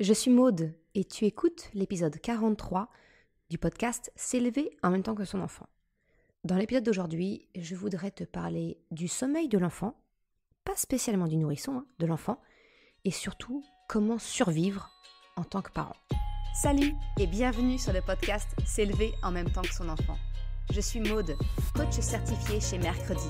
Je suis Maude et tu écoutes l'épisode 43 du podcast S'élever en même temps que son enfant. Dans l'épisode d'aujourd'hui, je voudrais te parler du sommeil de l'enfant, pas spécialement du nourrisson, hein, de l'enfant, et surtout comment survivre en tant que parent. Salut et bienvenue sur le podcast S'élever en même temps que son enfant. Je suis Maude, coach certifiée chez Mercredi,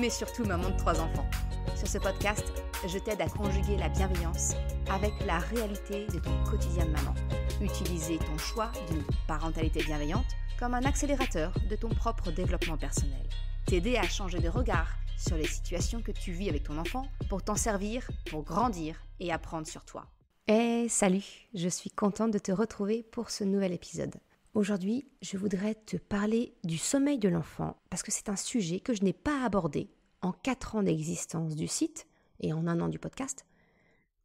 mais surtout maman de trois enfants. Sur ce podcast, je t'aide à conjuguer la bienveillance avec la réalité de ton quotidien de maman. Utiliser ton choix d'une parentalité bienveillante comme un accélérateur de ton propre développement personnel. T'aider à changer de regard sur les situations que tu vis avec ton enfant pour t'en servir, pour grandir et apprendre sur toi. Eh salut, je suis contente de te retrouver pour ce nouvel épisode. Aujourd'hui, je voudrais te parler du sommeil de l'enfant parce que c'est un sujet que je n'ai pas abordé en 4 ans d'existence du site et en un an du podcast,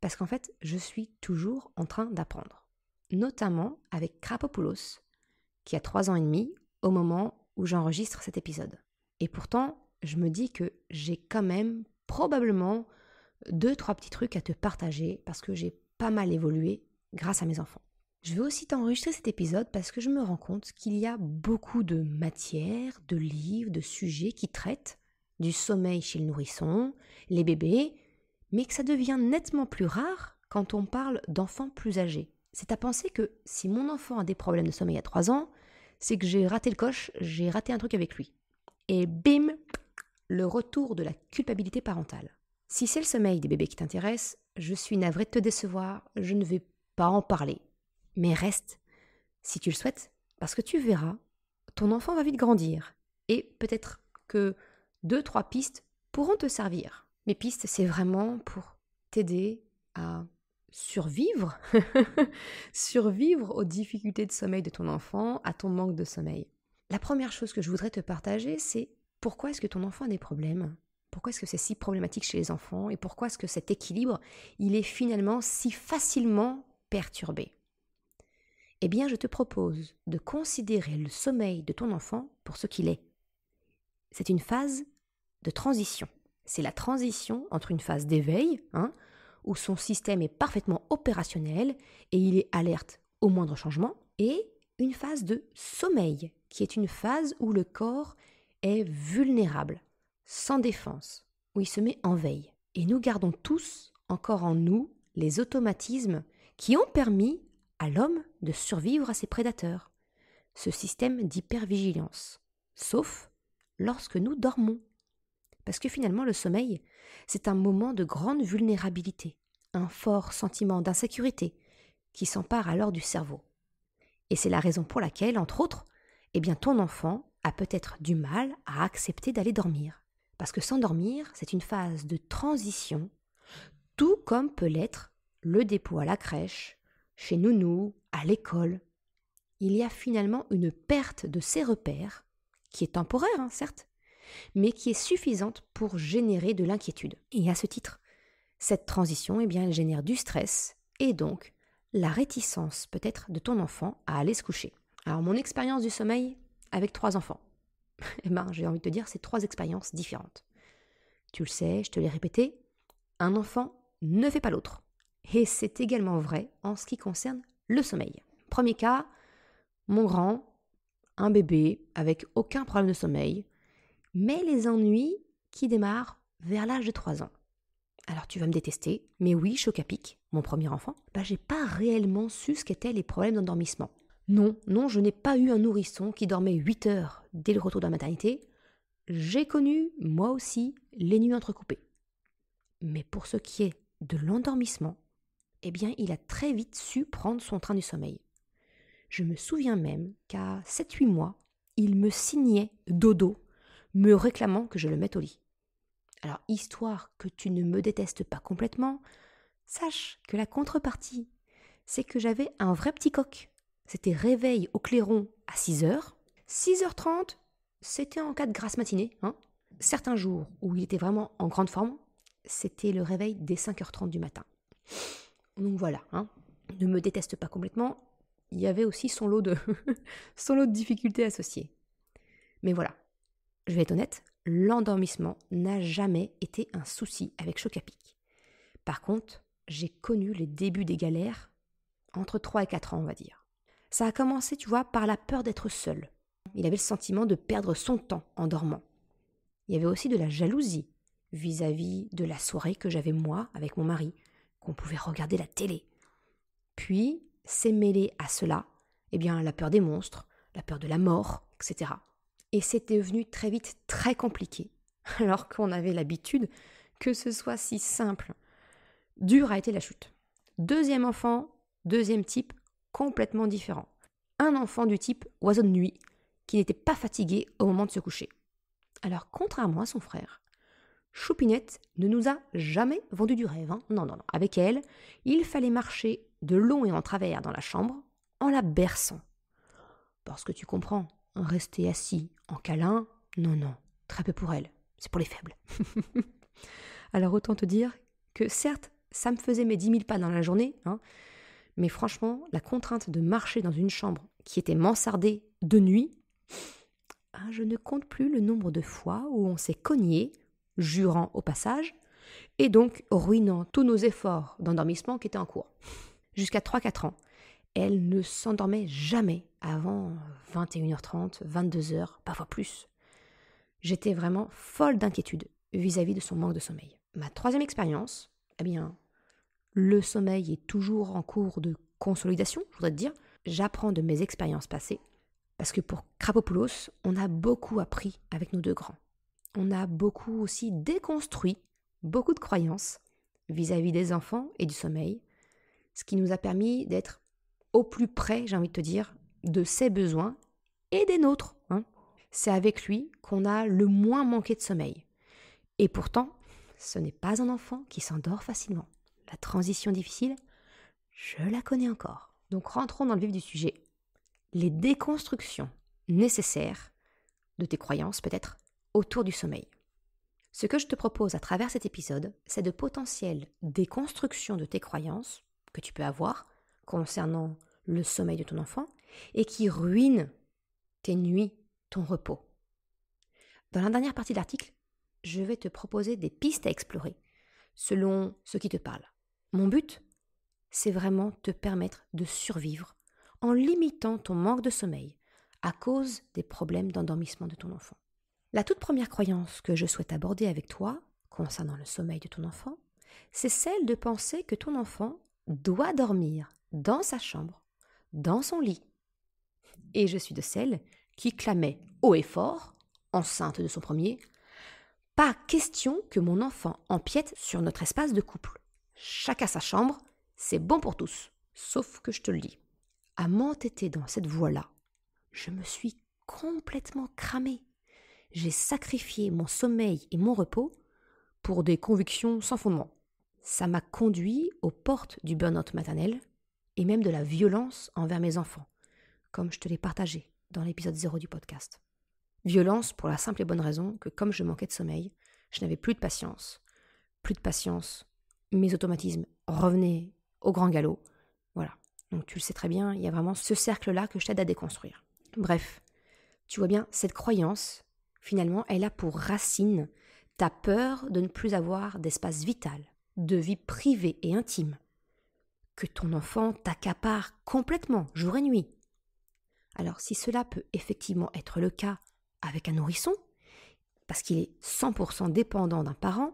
parce qu'en fait, je suis toujours en train d'apprendre. Notamment avec Krapopoulos, qui a trois ans et demi au moment où j'enregistre cet épisode. Et pourtant, je me dis que j'ai quand même probablement deux, trois petits trucs à te partager parce que j'ai pas mal évolué grâce à mes enfants. Je vais aussi t'enregistrer cet épisode parce que je me rends compte qu'il y a beaucoup de matières, de livres, de sujets qui traitent du sommeil chez le nourrisson, les bébés mais que ça devient nettement plus rare quand on parle d'enfants plus âgés. C'est à penser que si mon enfant a des problèmes de sommeil à 3 ans, c'est que j'ai raté le coche, j'ai raté un truc avec lui. Et bim, le retour de la culpabilité parentale. Si c'est le sommeil des bébés qui t'intéresse, je suis navrée de te décevoir, je ne vais pas en parler. Mais reste, si tu le souhaites, parce que tu verras, ton enfant va vite grandir. Et peut-être que deux, trois pistes pourront te servir. Mes pistes, c'est vraiment pour t'aider à survivre, survivre aux difficultés de sommeil de ton enfant, à ton manque de sommeil. La première chose que je voudrais te partager, c'est pourquoi est-ce que ton enfant a des problèmes Pourquoi est-ce que c'est si problématique chez les enfants Et pourquoi est-ce que cet équilibre, il est finalement si facilement perturbé Eh bien, je te propose de considérer le sommeil de ton enfant pour ce qu'il est. C'est une phase de transition c'est la transition entre une phase d'éveil, hein, où son système est parfaitement opérationnel et il est alerte au moindre changement, et une phase de sommeil, qui est une phase où le corps est vulnérable, sans défense, où il se met en veille. Et nous gardons tous encore en nous les automatismes qui ont permis à l'homme de survivre à ses prédateurs, ce système d'hypervigilance, sauf lorsque nous dormons parce que finalement le sommeil, c'est un moment de grande vulnérabilité, un fort sentiment d'insécurité qui s'empare alors du cerveau. Et c'est la raison pour laquelle, entre autres, eh bien ton enfant a peut-être du mal à accepter d'aller dormir. Parce que s'endormir, c'est une phase de transition, tout comme peut l'être le dépôt à la crèche, chez Nounou, à l'école. Il y a finalement une perte de ses repères, qui est temporaire, hein, certes, mais qui est suffisante pour générer de l'inquiétude. Et à ce titre, cette transition, eh bien, elle génère du stress et donc la réticence peut-être de ton enfant à aller se coucher. Alors mon expérience du sommeil avec trois enfants, eh ben, j'ai envie de te dire, c'est trois expériences différentes. Tu le sais, je te l'ai répété, un enfant ne fait pas l'autre. Et c'est également vrai en ce qui concerne le sommeil. Premier cas, mon grand, un bébé avec aucun problème de sommeil, mais les ennuis qui démarrent vers l'âge de 3 ans. Alors tu vas me détester, mais oui, Chocapic, mon premier enfant, bah j'ai pas réellement su ce qu'étaient les problèmes d'endormissement. Non, non, je n'ai pas eu un nourrisson qui dormait 8 heures dès le retour de la maternité. J'ai connu, moi aussi, les nuits entrecoupées. Mais pour ce qui est de l'endormissement, eh bien, il a très vite su prendre son train du sommeil. Je me souviens même qu'à 7-8 mois, il me signait dodo me réclamant que je le mette au lit. Alors, histoire que tu ne me détestes pas complètement, sache que la contrepartie, c'est que j'avais un vrai petit coq. C'était réveil au clairon à 6h. 6h30, c'était en cas de grasse matinée. Hein. Certains jours où il était vraiment en grande forme, c'était le réveil dès 5h30 du matin. Donc voilà, hein. ne me déteste pas complètement. Il y avait aussi son lot de, son lot de difficultés associées. Mais voilà, je vais être honnête, l'endormissement n'a jamais été un souci avec Chocapic. Par contre, j'ai connu les débuts des galères entre 3 et 4 ans, on va dire. Ça a commencé, tu vois, par la peur d'être seul. Il avait le sentiment de perdre son temps en dormant. Il y avait aussi de la jalousie vis-à-vis de la soirée que j'avais moi avec mon mari, qu'on pouvait regarder la télé. Puis s'est mêlé à cela, eh bien, la peur des monstres, la peur de la mort, etc. Et c'est devenu très vite très compliqué, alors qu'on avait l'habitude que ce soit si simple. Dure a été la chute. Deuxième enfant, deuxième type, complètement différent. Un enfant du type oiseau de nuit, qui n'était pas fatigué au moment de se coucher. Alors, contrairement à son frère, Choupinette ne nous a jamais vendu du rêve. Hein. Non, non, non. Avec elle, il fallait marcher de long et en travers dans la chambre en la berçant. Parce que tu comprends, rester assis en câlin, non, non, très peu pour elle, c'est pour les faibles. Alors autant te dire que certes, ça me faisait mes 10 000 pas dans la journée, hein, mais franchement, la contrainte de marcher dans une chambre qui était mansardée de nuit, ah, je ne compte plus le nombre de fois où on s'est cogné, jurant au passage, et donc ruinant tous nos efforts d'endormissement qui étaient en cours. Jusqu'à 3-4 ans, elle ne s'endormait jamais avant 21h30, 22h, parfois plus. J'étais vraiment folle d'inquiétude vis-à-vis de son manque de sommeil. Ma troisième expérience, eh bien, le sommeil est toujours en cours de consolidation, je voudrais te dire. J'apprends de mes expériences passées, parce que pour Krapopoulos, on a beaucoup appris avec nos deux grands. On a beaucoup aussi déconstruit beaucoup de croyances vis-à-vis des enfants et du sommeil, ce qui nous a permis d'être au plus près, j'ai envie de te dire, de ses besoins et des nôtres. Hein. C'est avec lui qu'on a le moins manqué de sommeil. Et pourtant, ce n'est pas un enfant qui s'endort facilement. La transition difficile, je la connais encore. Donc rentrons dans le vif du sujet. Les déconstructions nécessaires de tes croyances peut-être autour du sommeil. Ce que je te propose à travers cet épisode, c'est de potentielles déconstructions de tes croyances que tu peux avoir concernant le sommeil de ton enfant et qui ruine tes nuits, ton repos. Dans la dernière partie de l'article, je vais te proposer des pistes à explorer selon ce qui te parle. Mon but, c'est vraiment te permettre de survivre en limitant ton manque de sommeil à cause des problèmes d'endormissement de ton enfant. La toute première croyance que je souhaite aborder avec toi concernant le sommeil de ton enfant, c'est celle de penser que ton enfant doit dormir dans sa chambre dans son lit. Et je suis de celles qui clamait haut et fort, enceinte de son premier, pas question que mon enfant empiète sur notre espace de couple. Chacun sa chambre, c'est bon pour tous, sauf que je te le dis. À m'entêter dans cette voie-là, je me suis complètement cramée. J'ai sacrifié mon sommeil et mon repos pour des convictions sans fondement. Ça m'a conduit aux portes du burn maternel, et même de la violence envers mes enfants, comme je te l'ai partagé dans l'épisode 0 du podcast. Violence pour la simple et bonne raison que comme je manquais de sommeil, je n'avais plus de patience. Plus de patience, mes automatismes revenaient au grand galop. Voilà. Donc tu le sais très bien, il y a vraiment ce cercle-là que je t'aide à déconstruire. Bref, tu vois bien, cette croyance, finalement, elle a pour racine ta peur de ne plus avoir d'espace vital, de vie privée et intime, que ton enfant t'accapare complètement jour et nuit. Alors si cela peut effectivement être le cas avec un nourrisson, parce qu'il est 100% dépendant d'un parent,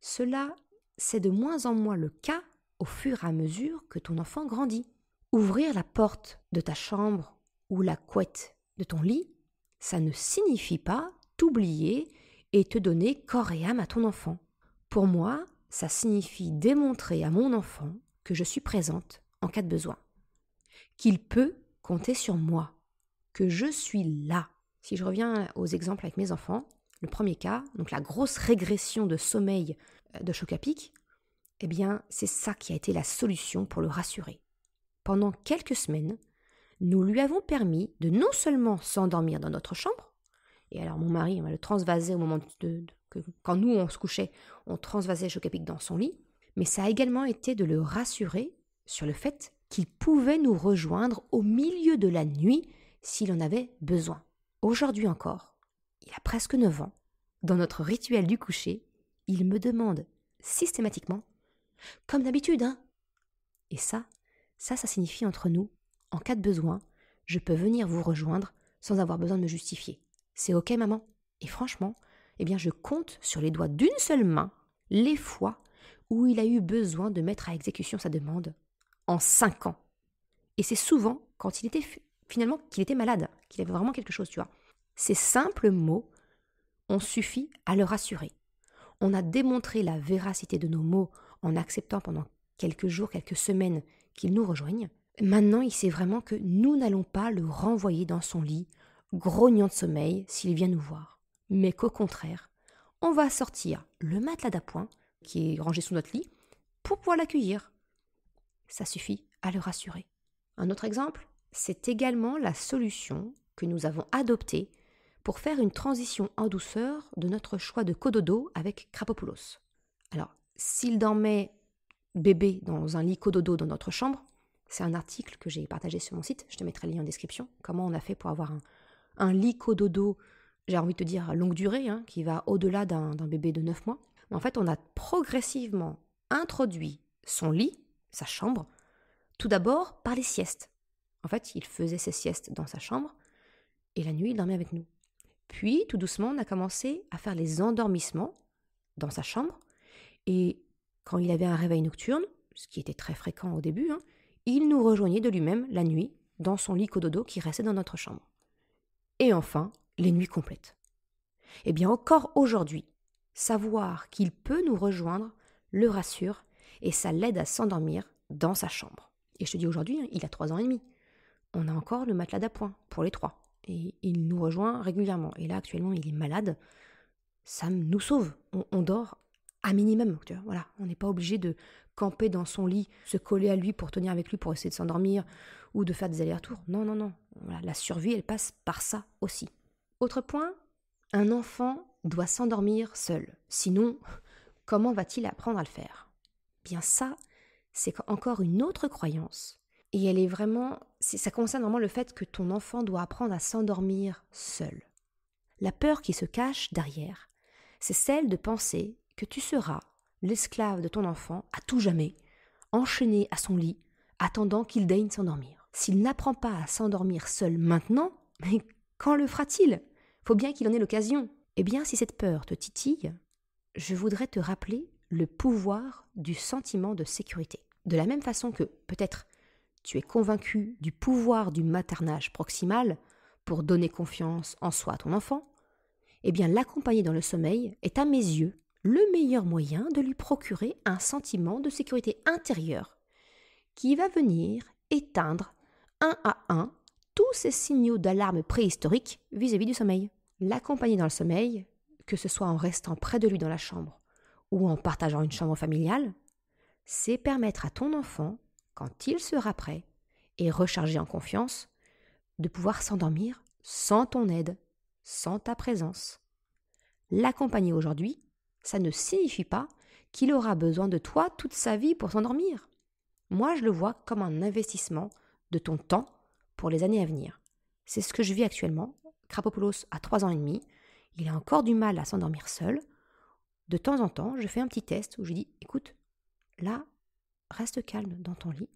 cela c'est de moins en moins le cas au fur et à mesure que ton enfant grandit. Ouvrir la porte de ta chambre ou la couette de ton lit, ça ne signifie pas t'oublier et te donner corps et âme à ton enfant. Pour moi, ça signifie démontrer à mon enfant que je suis présente en cas de besoin, qu'il peut compter sur moi, que je suis là. Si je reviens aux exemples avec mes enfants, le premier cas, donc la grosse régression de sommeil euh, de choc à eh bien, c'est ça qui a été la solution pour le rassurer. Pendant quelques semaines, nous lui avons permis de non seulement s'endormir dans notre chambre, et alors mon mari on va le transvaser au moment de, que, quand nous on se couchait, on transvasait Chocapic dans son lit, mais ça a également été de le rassurer sur le fait qu'il pouvait nous rejoindre au milieu de la nuit s'il en avait besoin. Aujourd'hui encore, il a presque 9 ans, dans notre rituel du coucher, il me demande systématiquement, comme d'habitude, hein Et ça, ça, ça signifie entre nous, en cas de besoin, je peux venir vous rejoindre sans avoir besoin de me justifier. C'est ok, maman Et franchement, eh bien, je compte sur les doigts d'une seule main les fois où il a eu besoin de mettre à exécution sa demande en cinq ans. Et c'est souvent quand il était finalement qu'il était malade, qu'il avait vraiment quelque chose, tu vois. Ces simples mots ont suffi à le rassurer. On a démontré la véracité de nos mots en acceptant pendant quelques jours, quelques semaines qu'il nous rejoigne. Maintenant, il sait vraiment que nous n'allons pas le renvoyer dans son lit, grognant de sommeil, s'il vient nous voir. Mais qu'au contraire, on va sortir le matelas d'appoint qui est rangé sous notre lit, pour pouvoir l'accueillir. Ça suffit à le rassurer. Un autre exemple, c'est également la solution que nous avons adoptée pour faire une transition en douceur de notre choix de cododo avec Krapopoulos. Alors, s'il dormait bébé dans un lit cododo dans notre chambre, c'est un article que j'ai partagé sur mon site, je te mettrai le lien en description, comment on a fait pour avoir un, un lit cododo, j'ai envie de te dire à longue durée, hein, qui va au-delà d'un bébé de 9 mois en fait, on a progressivement introduit son lit, sa chambre, tout d'abord par les siestes. En fait, il faisait ses siestes dans sa chambre et la nuit, il dormait avec nous. Puis, tout doucement, on a commencé à faire les endormissements dans sa chambre. Et quand il avait un réveil nocturne, ce qui était très fréquent au début, hein, il nous rejoignait de lui-même la nuit dans son lit cododo qui restait dans notre chambre. Et enfin, les nuits complètes. Eh bien, encore aujourd'hui, Savoir qu'il peut nous rejoindre le rassure et ça l'aide à s'endormir dans sa chambre. Et je te dis aujourd'hui, hein, il a trois ans et demi. On a encore le matelas d'appoint pour les trois. Et il nous rejoint régulièrement. Et là, actuellement, il est malade. Ça nous sauve. On, dort à minimum. voilà. On n'est pas obligé de camper dans son lit, se coller à lui pour tenir avec lui pour essayer de s'endormir ou de faire des allers-retours. Non, non, non. la survie, elle passe par ça aussi. Autre point, un enfant doit s'endormir seul. Sinon, comment va-t-il apprendre à le faire Bien ça, c'est encore une autre croyance. Et elle est vraiment, ça concerne vraiment le fait que ton enfant doit apprendre à s'endormir seul. La peur qui se cache derrière, c'est celle de penser que tu seras l'esclave de ton enfant à tout jamais, enchaîné à son lit, attendant qu'il daigne s'endormir. S'il n'apprend pas à s'endormir seul maintenant, mais quand le fera-t-il Faut bien qu'il en ait l'occasion. Eh bien, si cette peur te titille, je voudrais te rappeler le pouvoir du sentiment de sécurité. De la même façon que, peut-être, tu es convaincu du pouvoir du maternage proximal pour donner confiance en soi à ton enfant, eh bien l'accompagner dans le sommeil est à mes yeux le meilleur moyen de lui procurer un sentiment de sécurité intérieure qui va venir éteindre un à un tous ces signaux d'alarme préhistoriques vis-à-vis du sommeil l'accompagner dans le sommeil, que ce soit en restant près de lui dans la chambre ou en partageant une chambre familiale, c'est permettre à ton enfant, quand il sera prêt et rechargé en confiance, de pouvoir s'endormir sans ton aide, sans ta présence. L'accompagner aujourd'hui, ça ne signifie pas qu'il aura besoin de toi toute sa vie pour s'endormir. Moi, je le vois comme un investissement de ton temps pour les années à venir. C'est ce que je vis actuellement Krapopoulos a 3 ans et demi, il a encore du mal à s'endormir seul. De temps en temps, je fais un petit test où je dis écoute, là, reste calme dans ton lit,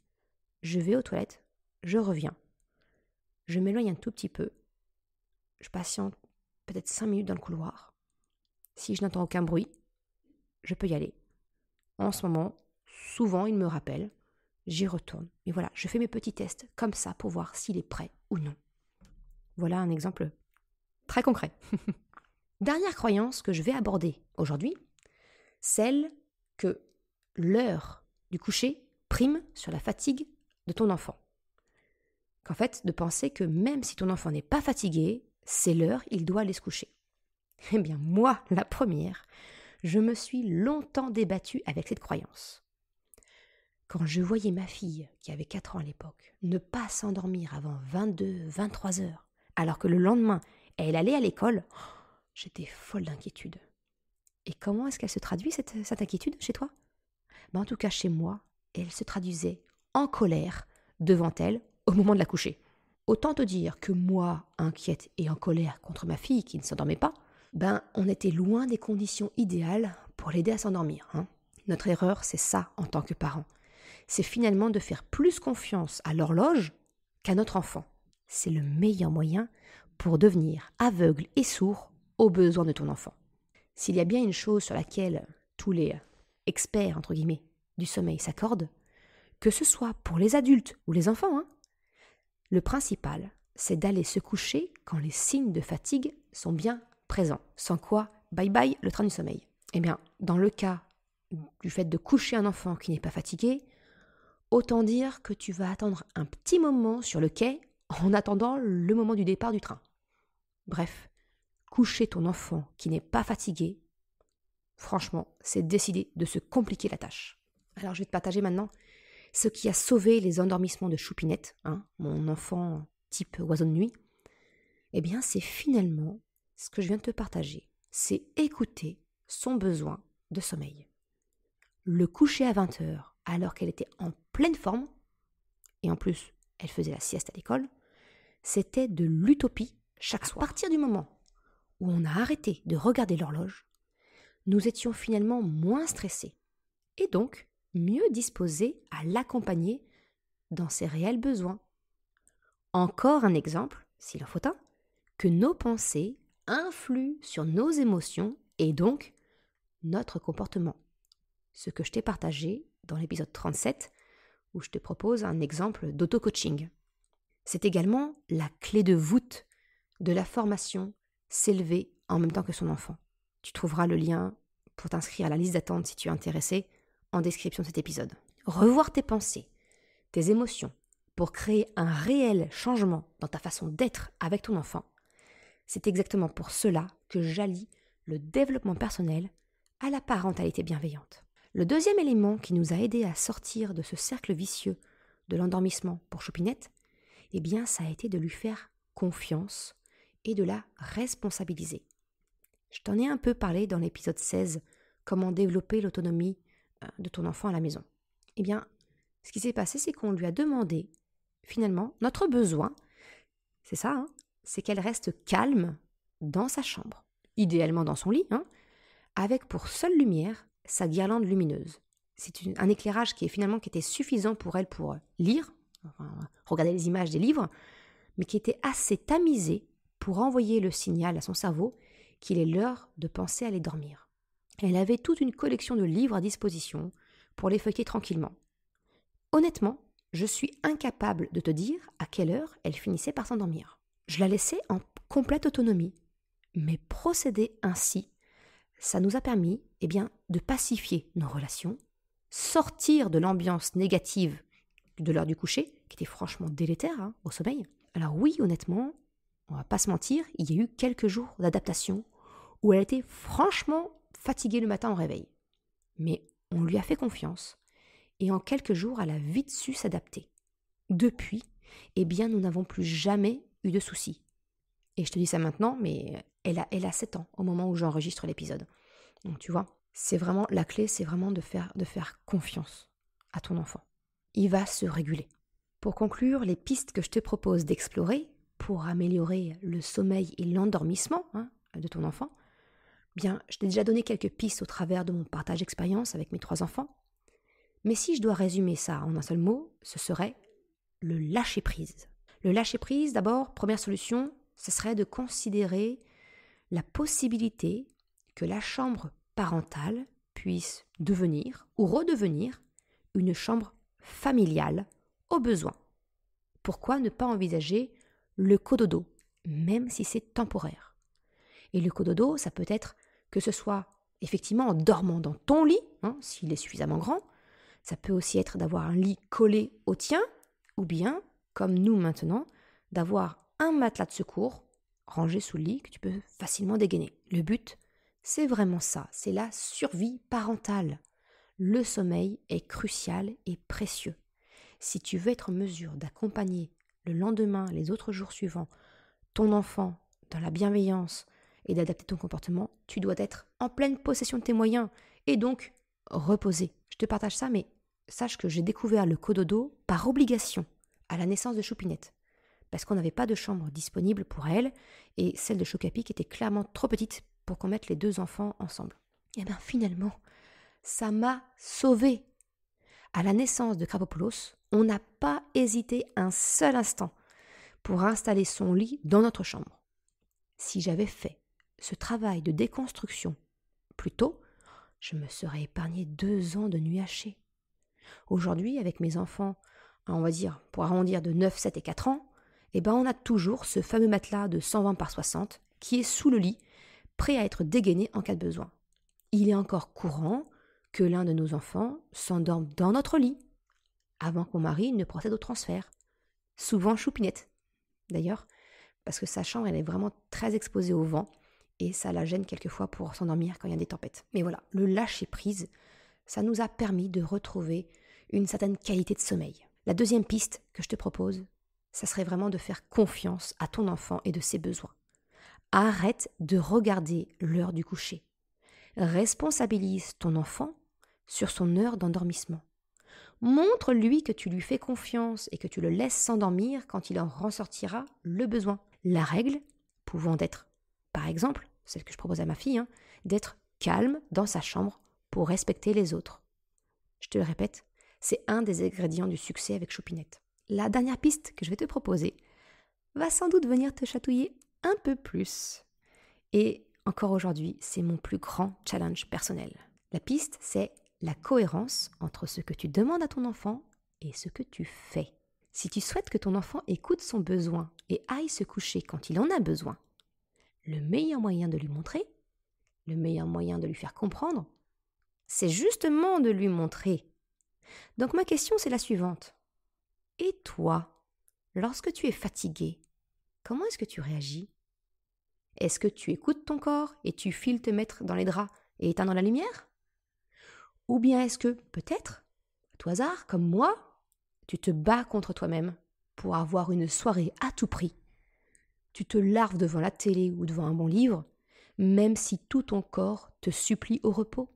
je vais aux toilettes, je reviens. Je m'éloigne un tout petit peu, je patiente peut-être 5 minutes dans le couloir. Si je n'entends aucun bruit, je peux y aller. En ce moment, souvent, il me rappelle, j'y retourne. Mais voilà, je fais mes petits tests comme ça pour voir s'il est prêt ou non. Voilà un exemple très concret. Dernière croyance que je vais aborder aujourd'hui, celle que l'heure du coucher prime sur la fatigue de ton enfant. Qu'en fait, de penser que même si ton enfant n'est pas fatigué, c'est l'heure, il doit aller se coucher. Eh bien, moi, la première, je me suis longtemps débattue avec cette croyance. Quand je voyais ma fille, qui avait 4 ans à l'époque, ne pas s'endormir avant 22, 23 heures, alors que le lendemain, elle allait à l'école. J'étais folle d'inquiétude. Et comment est-ce qu'elle se traduit, cette, inquiétude, chez toi ben, En tout cas, chez moi, elle se traduisait en colère devant elle au moment de la coucher. Autant te dire que moi, inquiète et en colère contre ma fille qui ne s'endormait pas, ben on était loin des conditions idéales pour l'aider à s'endormir. Hein. Notre erreur, c'est ça en tant que parents. C'est finalement de faire plus confiance à l'horloge qu'à notre enfant. C'est le meilleur moyen pour devenir aveugle et sourd aux besoins de ton enfant. S'il y a bien une chose sur laquelle tous les euh, experts, entre guillemets, du sommeil s'accordent, que ce soit pour les adultes ou les enfants, hein, le principal, c'est d'aller se coucher quand les signes de fatigue sont bien présents, sans quoi, bye bye le train du sommeil. Eh bien, dans le cas du fait de coucher un enfant qui n'est pas fatigué, autant dire que tu vas attendre un petit moment sur le quai en attendant le moment du départ du train. Bref, coucher ton enfant qui n'est pas fatigué, franchement, c'est décider de se compliquer la tâche. Alors je vais te partager maintenant ce qui a sauvé les endormissements de Choupinette, hein, mon enfant type oiseau de nuit. Eh bien, c'est finalement ce que je viens de te partager. C'est écouter son besoin de sommeil. Le coucher à 20h alors qu'elle était en pleine forme, et en plus elle faisait la sieste à l'école, c'était de l'utopie chaque soir. À partir du moment où on a arrêté de regarder l'horloge, nous étions finalement moins stressés et donc mieux disposés à l'accompagner dans ses réels besoins. Encore un exemple, s'il en faut un, que nos pensées influent sur nos émotions et donc notre comportement. Ce que je t'ai partagé dans l'épisode 37 où je te propose un exemple d'auto-coaching. C'est également la clé de voûte de la formation s'élever en même temps que son enfant. Tu trouveras le lien pour t'inscrire à la liste d'attente si tu es intéressé en description de cet épisode. Revoir tes pensées, tes émotions, pour créer un réel changement dans ta façon d'être avec ton enfant, c'est exactement pour cela que j'allie le développement personnel à la parentalité bienveillante. Le deuxième élément qui nous a aidé à sortir de ce cercle vicieux de l'endormissement pour Choupinette, eh bien, ça a été de lui faire confiance et de la responsabiliser. Je t'en ai un peu parlé dans l'épisode 16, comment développer l'autonomie euh, de ton enfant à la maison. Eh bien, ce qui s'est passé, c'est qu'on lui a demandé, finalement, notre besoin, c'est ça, hein, c'est qu'elle reste calme dans sa chambre, idéalement dans son lit, hein, avec pour seule lumière sa guirlande lumineuse. C'est un éclairage qui est finalement qui était suffisant pour elle pour lire, regarder les images des livres, mais qui était assez tamisé pour envoyer le signal à son cerveau qu'il est l'heure de penser à aller dormir. Elle avait toute une collection de livres à disposition pour les feuilleter tranquillement. Honnêtement, je suis incapable de te dire à quelle heure elle finissait par s'endormir. Je la laissais en complète autonomie. Mais procéder ainsi, ça nous a permis eh bien, de pacifier nos relations, sortir de l'ambiance négative de l'heure du coucher, qui était franchement délétère hein, au sommeil. Alors oui, honnêtement, on va pas se mentir, il y a eu quelques jours d'adaptation où elle était franchement fatiguée le matin au réveil. Mais on lui a fait confiance et en quelques jours, elle a vite su s'adapter. Depuis, eh bien, nous n'avons plus jamais eu de soucis. Et je te dis ça maintenant, mais elle a, elle 7 ans au moment où j'enregistre l'épisode. Donc tu vois, c'est vraiment la clé, c'est vraiment de faire confiance à ton enfant. Il va se réguler. Pour conclure, les pistes que je te propose d'explorer, pour améliorer le sommeil et l'endormissement hein, de ton enfant, bien, je t'ai déjà donné quelques pistes au travers de mon partage d'expérience avec mes trois enfants. Mais si je dois résumer ça en un seul mot, ce serait le lâcher-prise. Le lâcher-prise, d'abord, première solution, ce serait de considérer la possibilité que la chambre parentale puisse devenir ou redevenir une chambre familiale au besoin. Pourquoi ne pas envisager le cododo, même si c'est temporaire. Et le cododo, ça peut être que ce soit effectivement en dormant dans ton lit, hein, s'il est suffisamment grand, ça peut aussi être d'avoir un lit collé au tien, ou bien, comme nous maintenant, d'avoir un matelas de secours rangé sous le lit que tu peux facilement dégainer. Le but, c'est vraiment ça, c'est la survie parentale. Le sommeil est crucial et précieux. Si tu veux être en mesure d'accompagner le lendemain, les autres jours suivants, ton enfant dans la bienveillance et d'adapter ton comportement, tu dois être en pleine possession de tes moyens et donc reposer. Je te partage ça, mais sache que j'ai découvert le cododo par obligation à la naissance de Choupinette, parce qu'on n'avait pas de chambre disponible pour elle et celle de Chocapic était clairement trop petite pour qu'on mette les deux enfants ensemble. Et eh bien finalement, ça m'a sauvée à la naissance de Krapopoulos, on n'a pas hésité un seul instant pour installer son lit dans notre chambre. Si j'avais fait ce travail de déconstruction plus tôt, je me serais épargné deux ans de nuit hachée. Aujourd'hui, avec mes enfants, on va dire pour arrondir de 9, 7 et 4 ans, eh ben on a toujours ce fameux matelas de 120 par 60 qui est sous le lit, prêt à être dégainé en cas de besoin. Il est encore courant que l'un de nos enfants s'endorme dans notre lit avant qu'on mari ne procède au transfert. Souvent choupinette, d'ailleurs, parce que sa chambre, elle est vraiment très exposée au vent et ça la gêne quelquefois pour s'endormir quand il y a des tempêtes. Mais voilà, le lâcher-prise, ça nous a permis de retrouver une certaine qualité de sommeil. La deuxième piste que je te propose, ça serait vraiment de faire confiance à ton enfant et de ses besoins. Arrête de regarder l'heure du coucher. Responsabilise ton enfant sur son heure d'endormissement. Montre-lui que tu lui fais confiance et que tu le laisses s'endormir quand il en ressortira le besoin. La règle pouvant être, par exemple, celle que je propose à ma fille, hein, d'être calme dans sa chambre pour respecter les autres. Je te le répète, c'est un des ingrédients du succès avec Choupinette. La dernière piste que je vais te proposer va sans doute venir te chatouiller un peu plus. Et encore aujourd'hui, c'est mon plus grand challenge personnel. La piste, c'est la cohérence entre ce que tu demandes à ton enfant et ce que tu fais. Si tu souhaites que ton enfant écoute son besoin et aille se coucher quand il en a besoin, le meilleur moyen de lui montrer, le meilleur moyen de lui faire comprendre, c'est justement de lui montrer. Donc ma question c'est la suivante. Et toi, lorsque tu es fatigué, comment est-ce que tu réagis Est-ce que tu écoutes ton corps et tu files te mettre dans les draps et dans la lumière ou bien est-ce que, peut-être, à tout hasard, comme moi, tu te bats contre toi-même pour avoir une soirée à tout prix Tu te larves devant la télé ou devant un bon livre, même si tout ton corps te supplie au repos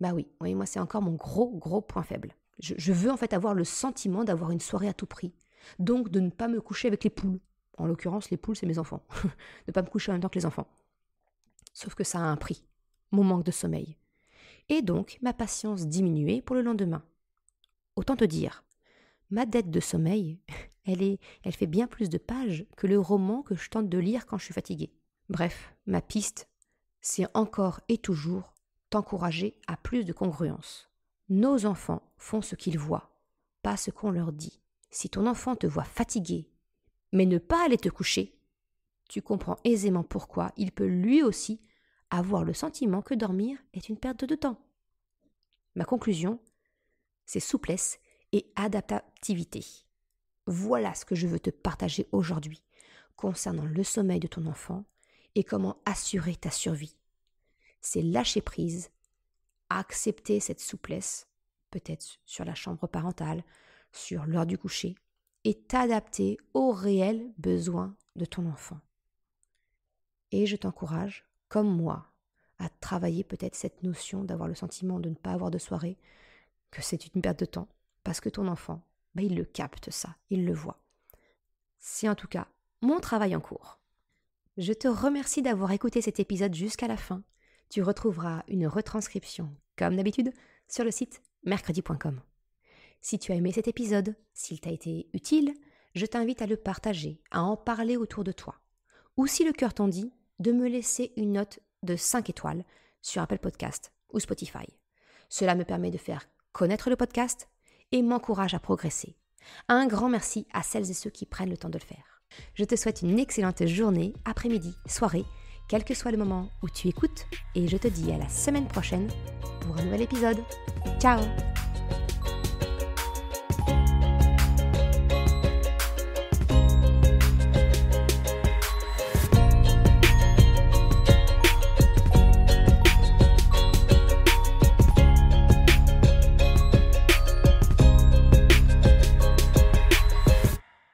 Bah oui, oui, moi c'est encore mon gros, gros point faible. Je, je veux en fait avoir le sentiment d'avoir une soirée à tout prix, donc de ne pas me coucher avec les poules. En l'occurrence, les poules, c'est mes enfants. ne pas me coucher en même temps que les enfants. Sauf que ça a un prix, mon manque de sommeil et donc ma patience diminuée pour le lendemain. Autant te dire, ma dette de sommeil, elle, est, elle fait bien plus de pages que le roman que je tente de lire quand je suis fatiguée. Bref, ma piste, c'est encore et toujours t'encourager à plus de congruence. Nos enfants font ce qu'ils voient, pas ce qu'on leur dit. Si ton enfant te voit fatigué, mais ne pas aller te coucher, tu comprends aisément pourquoi il peut lui aussi avoir le sentiment que dormir est une perte de temps. Ma conclusion, c'est souplesse et adaptativité. Voilà ce que je veux te partager aujourd'hui concernant le sommeil de ton enfant et comment assurer ta survie. C'est lâcher prise, accepter cette souplesse, peut-être sur la chambre parentale, sur l'heure du coucher, et t'adapter aux réels besoins de ton enfant. Et je t'encourage comme moi, à travailler peut-être cette notion d'avoir le sentiment de ne pas avoir de soirée, que c'est une perte de temps, parce que ton enfant, bah, il le capte ça, il le voit. C'est en tout cas mon travail en cours. Je te remercie d'avoir écouté cet épisode jusqu'à la fin. Tu retrouveras une retranscription, comme d'habitude, sur le site mercredi.com. Si tu as aimé cet épisode, s'il t'a été utile, je t'invite à le partager, à en parler autour de toi. Ou si le cœur t'en dit, de me laisser une note de 5 étoiles sur Apple Podcast ou Spotify. Cela me permet de faire connaître le podcast et m'encourage à progresser. Un grand merci à celles et ceux qui prennent le temps de le faire. Je te souhaite une excellente journée, après-midi, soirée, quel que soit le moment où tu écoutes, et je te dis à la semaine prochaine pour un nouvel épisode. Ciao